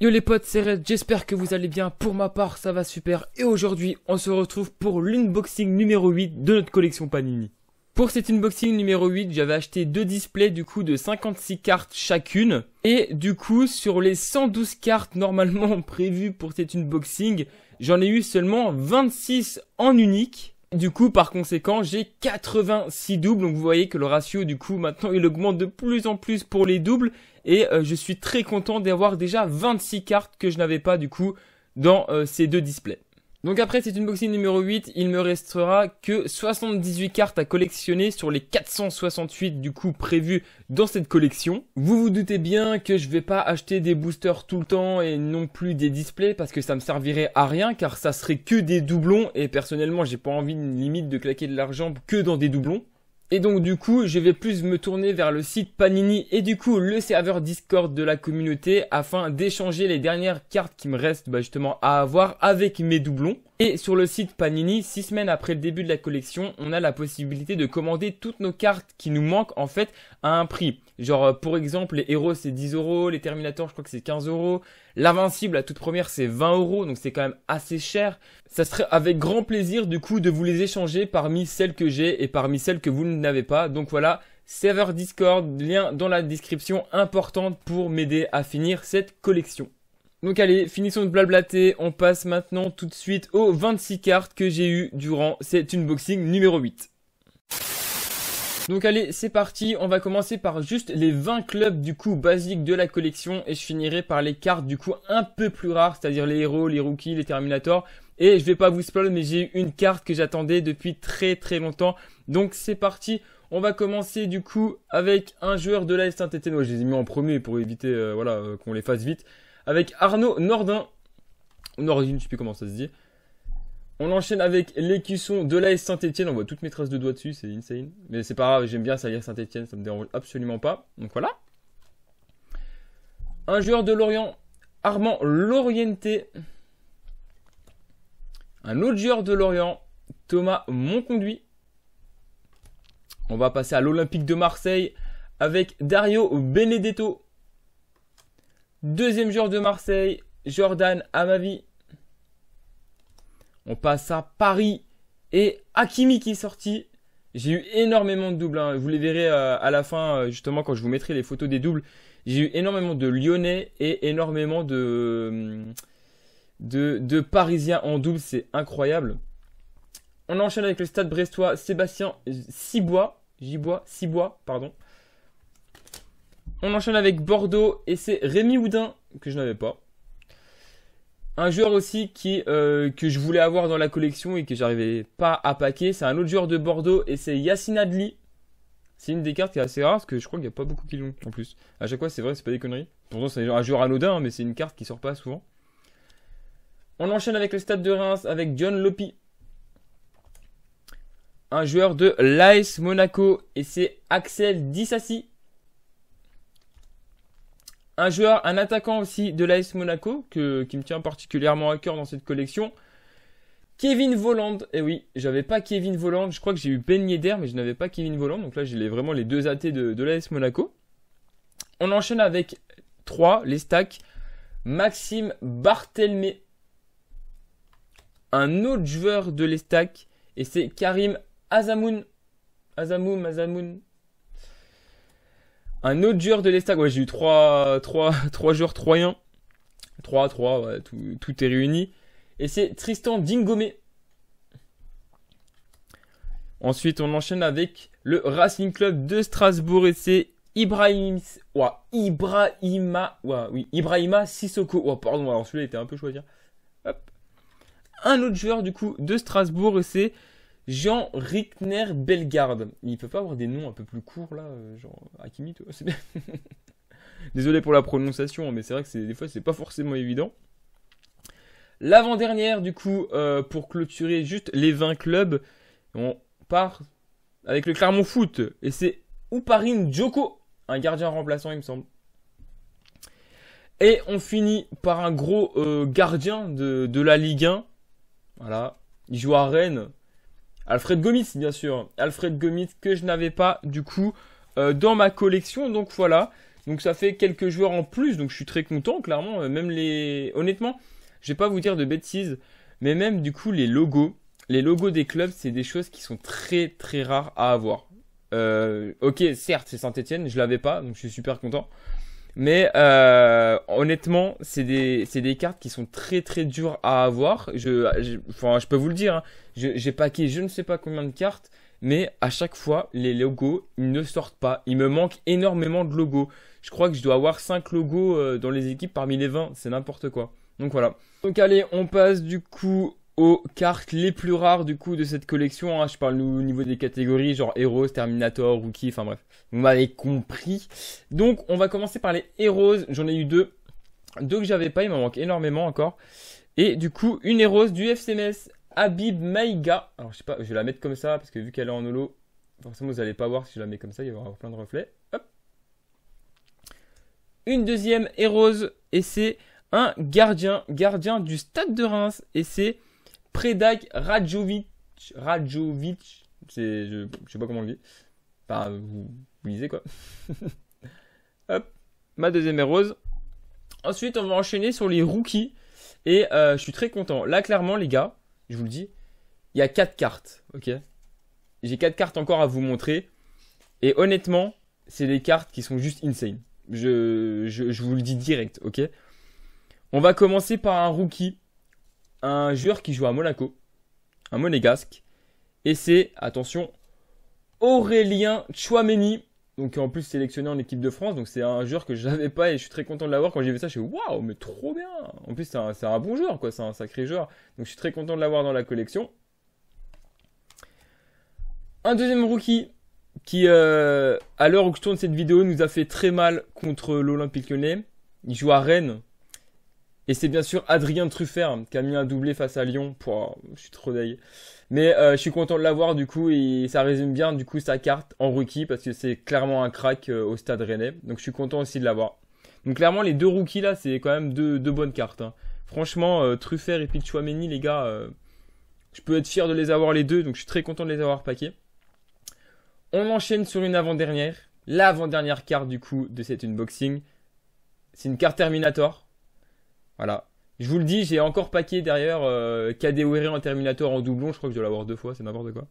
Yo les potes, c'est Red, j'espère que vous allez bien, pour ma part ça va super et aujourd'hui on se retrouve pour l'unboxing numéro 8 de notre collection Panini. Pour cet unboxing numéro 8, j'avais acheté deux displays du coup de 56 cartes chacune. Et du coup, sur les 112 cartes normalement prévues pour cet unboxing, j'en ai eu seulement 26 en unique. Du coup, par conséquent, j'ai 86 doubles. Donc vous voyez que le ratio, du coup, maintenant, il augmente de plus en plus pour les doubles. Et euh, je suis très content d'avoir déjà 26 cartes que je n'avais pas, du coup, dans euh, ces deux displays. Donc après cette unboxing numéro 8, il me restera que 78 cartes à collectionner sur les 468 du coup prévues dans cette collection. Vous vous doutez bien que je vais pas acheter des boosters tout le temps et non plus des displays parce que ça me servirait à rien car ça serait que des doublons et personnellement j'ai pas envie limite de claquer de l'argent que dans des doublons. Et donc du coup, je vais plus me tourner vers le site Panini et du coup le serveur Discord de la communauté afin d'échanger les dernières cartes qui me restent bah, justement à avoir avec mes doublons. Et sur le site Panini, 6 semaines après le début de la collection, on a la possibilité de commander toutes nos cartes qui nous manquent en fait à un prix. Genre euh, pour exemple les héros c'est 10 euros, les Terminators je crois que c'est 15 euros, l'invincible la toute première c'est 20 euros donc c'est quand même assez cher. Ça serait avec grand plaisir du coup de vous les échanger parmi celles que j'ai et parmi celles que vous n'avez pas. Donc voilà, serveur Discord, lien dans la description importante pour m'aider à finir cette collection. Donc allez, finissons de blablater, on passe maintenant tout de suite aux 26 cartes que j'ai eues durant cet unboxing numéro 8. Donc allez, c'est parti, on va commencer par juste les 20 clubs du coup basiques de la collection et je finirai par les cartes du coup un peu plus rares, c'est-à-dire les héros, les rookies, les terminators. Et je vais pas vous spoiler mais j'ai eu une carte que j'attendais depuis très très longtemps. Donc c'est parti, on va commencer du coup avec un joueur de la saint moi je les ai mis en premier pour éviter euh, voilà, euh, qu'on les fasse vite avec Arnaud Nordin. Nordin, je sais plus comment ça se dit. On enchaîne avec l'écusson de l'AS Saint-Etienne. On voit toutes mes traces de doigts dessus, c'est insane. Mais c'est pas grave, j'aime bien salir Saint-Etienne, ça me dérange absolument pas. Donc voilà. Un joueur de Lorient, Armand Lorienté. Un autre joueur de Lorient, Thomas Monconduit. On va passer à l'Olympique de Marseille avec Dario Benedetto. Deuxième joueur de Marseille, Jordan Amavi. On passe à Paris et Hakimi qui est sorti. J'ai eu énormément de doubles. Hein. Vous les verrez euh, à la fin, euh, justement, quand je vous mettrai les photos des doubles. J'ai eu énormément de Lyonnais et énormément de, hum, de, Parisiens en double. C'est incroyable. On enchaîne avec le stade brestois Sébastien euh, Cibois. Gibois, Cibois, pardon. On enchaîne avec Bordeaux et c'est Rémi Houdin que je n'avais pas. Un joueur aussi qui, euh, que je voulais avoir dans la collection et que j'arrivais pas à paquer, c'est un autre joueur de Bordeaux et c'est Yacine Adli. C'est une des cartes qui est assez rare parce que je crois qu'il n'y a pas beaucoup qui l'ont en plus. À chaque fois, c'est vrai, c'est pas des conneries. Pourtant, c'est un joueur anodin, hein, mais c'est une carte qui sort pas souvent. On enchaîne avec le stade de Reims avec John Lopi. Un joueur de l'AS Monaco et c'est Axel Dissassi. Un joueur, un attaquant aussi de l'AS Monaco, que, qui me tient particulièrement à cœur dans cette collection. Kevin Voland, et eh oui, j'avais pas Kevin Voland, je crois que j'ai eu Ben d'air, mais je n'avais pas Kevin Voland, donc là j'ai vraiment les deux athées de, de l'AS Monaco. On enchaîne avec trois, les stacks. Maxime Barthelmé, un autre joueur de l'Estac, et c'est Karim Azamoun. Azamoun, Azamoun, un autre joueur de l'Estag, ouais, j'ai eu 3, trois, 3 joueurs troyens. 3, 3, ouais, tout, est réuni. Et c'est Tristan Dingomé. Ensuite, on enchaîne avec le Racing Club de Strasbourg et c'est Ibrahim, ouais, Ibrahima, ouais, oui, Ibrahima Sissoko. Oh, pardon, alors celui-là était un peu choisi. Hein. Un autre joueur du coup de Strasbourg et c'est Jean Rickner Bellegarde. Il ne peut pas avoir des noms un peu plus courts là, euh, genre Hakimi, c'est Désolé pour la prononciation, mais c'est vrai que des fois c'est pas forcément évident. L'avant-dernière, du coup, euh, pour clôturer juste les 20 clubs, on part avec le Clermont Foot. Et c'est Ouparine Djoko, un gardien remplaçant, il me semble. Et on finit par un gros euh, gardien de, de, la Ligue 1. Voilà. Il joue à Rennes. Alfred Gomitz, bien sûr. Alfred Gomitz que je n'avais pas, du coup, euh, dans ma collection. Donc voilà. Donc ça fait quelques joueurs en plus. Donc je suis très content, clairement. Euh, même les. Honnêtement, je vais pas vous dire de bêtises. Mais même, du coup, les logos. Les logos des clubs, c'est des choses qui sont très, très rares à avoir. Euh, ok, certes, c'est Saint-Etienne, je l'avais pas, donc je suis super content. Mais euh, honnêtement, c'est des, c'est des, cartes qui sont très très dures à avoir. Je, enfin, je peux vous le dire, hein. j'ai paqué je ne sais pas combien de cartes, mais à chaque fois, les logos ils ne sortent pas. Il me manque énormément de logos. Je crois que je dois avoir 5 logos euh, dans les équipes parmi les 20, c'est n'importe quoi. Donc voilà. Donc allez, on passe du coup aux cartes les plus rares du coup de cette collection. Hein. Je parle au niveau des catégories genre héros, Terminator, Rookie, enfin bref, vous m'avez compris. Donc on va commencer par les héros, j'en ai eu deux. Deux que j'avais pas, il m'en manque énormément encore. Et du coup, une héros du FCMS, Habib Maiga. Alors je sais pas, je vais la mettre comme ça parce que vu qu'elle est en holo, forcément vous allez pas voir si je la mets comme ça, il y aura plein de reflets. Hop. Une deuxième héros et c'est un gardien, gardien du stade de Reims et c'est Predak Radjovic. Radjovic, je, sais pas comment on le dit. Enfin, vous, lisez quoi. Hop, ma deuxième rose. Ensuite, on va enchaîner sur les rookies. Et euh, je suis très content. Là, clairement, les gars, je vous le dis, il y a 4 cartes. Ok J'ai 4 cartes encore à vous montrer. Et honnêtement, c'est des cartes qui sont juste insane. Je, je vous le dis direct, ok On va commencer par un rookie un joueur qui joue à Monaco, un monégasque. Et c'est, attention, Aurélien Chouameni. Donc en plus sélectionné en équipe de France, donc c'est un joueur que je n'avais pas et je suis très content de l'avoir. Quand j'ai vu ça, je suis waouh, mais trop bien. En plus c'est un, bon joueur, quoi, c'est un sacré joueur. Donc je suis très content de l'avoir dans la collection. Un deuxième rookie qui, euh, à l'heure où je tourne cette vidéo, nous a fait très mal contre l'Olympique Lyonnais. Il joue à Rennes, et c'est bien sûr Adrien Truffert qui a mis un doublé face à Lyon. Pour, euh, je suis trop deg. Mais euh, je suis content de l'avoir du coup et ça résume bien du coup sa carte en rookie parce que c'est clairement un crack euh, au stade rennais. Donc je suis content aussi de l'avoir. Donc clairement les deux rookies là c'est quand même deux, bonnes cartes. Hein. Franchement euh, Truffert et Pichouameni les gars, je peux être fier de les avoir les deux donc je suis très content de les avoir paqués. On enchaîne sur une avant-dernière. L'avant-dernière carte du coup de cet unboxing. C'est une carte Terminator. Voilà. Je vous le dis, j'ai encore paqué derrière euh, en Terminator en doublon. Je crois que je dois l'avoir deux fois, c'est n'importe quoi.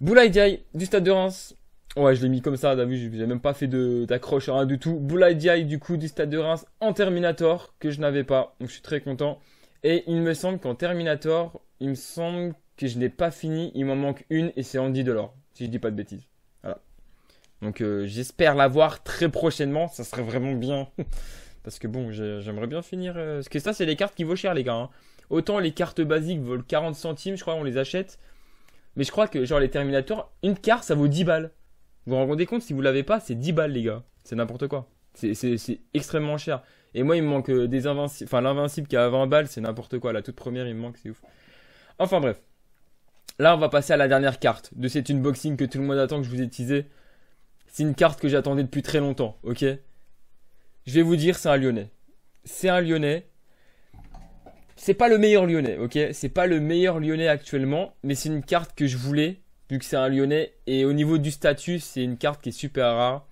Boulay du Stade de Reims. Ouais, je l'ai mis comme ça, t'as vu, n'ai même pas fait d'accroche rien du tout. Boulay du coup du Stade de Reims en Terminator que je n'avais pas. Donc je suis très content. Et il me semble qu'en Terminator, il me semble que je n'ai pas fini. Il m'en manque une et c'est Andy Delors, si je dis pas de bêtises. Voilà. Donc euh, j'espère l'avoir très prochainement. Ça serait vraiment bien. Parce que bon, j'aimerais bien finir. Euh, parce que ça, c'est les cartes qui vaut cher, les gars. Hein. Autant les cartes basiques volent 40 centimes, je crois, on les achète. Mais je crois que, genre, les Terminators, une carte, ça vaut 10 balles. Vous vous rendez compte, si vous l'avez pas, c'est 10 balles, les gars. C'est n'importe quoi. C'est extrêmement cher. Et moi, il me manque euh, des invincibles. Enfin, l'invincible qui a 20 balles, c'est n'importe quoi. La toute première, il me manque, c'est ouf. Enfin, bref. Là, on va passer à la dernière carte de une unboxing que tout le monde attend, que je vous ai teasé. C'est une carte que j'attendais depuis très longtemps, ok je vais vous dire, c'est un Lyonnais. C'est un Lyonnais. C'est pas le meilleur Lyonnais, ok C'est pas le meilleur Lyonnais actuellement, mais c'est une carte que je voulais, vu que c'est un Lyonnais. Et au niveau du statut, c'est une carte qui est super rare.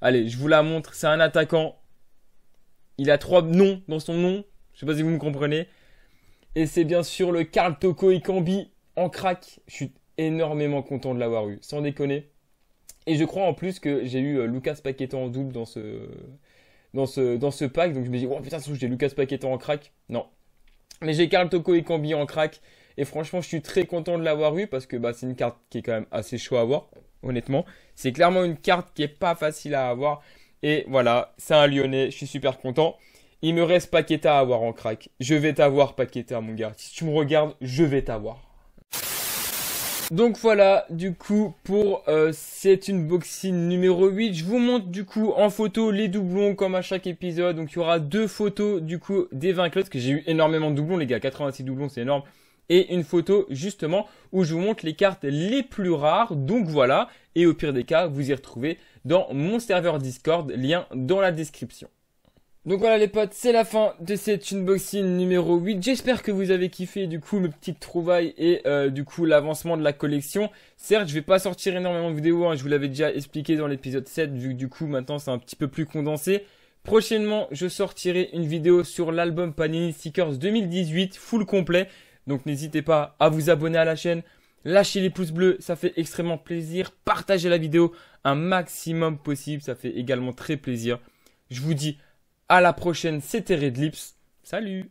Allez, je vous la montre. C'est un attaquant. Il a trois noms dans son nom. Je sais pas si vous me comprenez. Et c'est bien sûr le Karl Toko Ikambi en crack. Je suis énormément content de l'avoir eu, sans déconner. Et je crois en plus que j'ai eu euh, Lucas Paqueton en double dans ce, dans ce, pack. Donc je me dis, oh putain, j'ai Lucas Paqueta en crack. Non. Mais j'ai Carl Toko et Kambi en crack. Et franchement, je suis très content de l'avoir eu parce que bah, c'est une carte qui est quand même assez chaud à avoir, honnêtement. C'est clairement une carte qui est pas facile à avoir. Et voilà, c'est un Lyonnais, je suis super content. Il me reste Paqueta à avoir en crack. Je vais t'avoir, Paqueta, mon gars. Si tu me regardes, je vais t'avoir. Donc voilà, du coup, pour c'est euh, cette unboxing numéro 8, je vous montre du coup en photo les doublons comme à chaque épisode. Donc il y aura deux photos du coup des vainqueurs parce que j'ai eu énormément de doublons les gars, 86 doublons c'est énorme. Et une photo justement où je vous montre les cartes les plus rares. Donc voilà, et au pire des cas, vous y retrouvez dans mon serveur Discord, lien dans la description. Donc voilà les potes, c'est la fin de cette unboxing numéro 8. J'espère que vous avez kiffé du coup mes petites trouvailles et euh, du coup l'avancement de la collection. Certes, je vais pas sortir énormément de vidéos, hein, je vous l'avais déjà expliqué dans l'épisode 7 vu que du coup maintenant c'est un petit peu plus condensé. Prochainement, je sortirai une vidéo sur l'album Panini Stickers 2018 full complet. Donc n'hésitez pas à vous abonner à la chaîne, lâchez les pouces bleus, ça fait extrêmement plaisir. Partagez la vidéo un maximum possible, ça fait également très plaisir. Je vous dis à la prochaine, c'était Redlips. Salut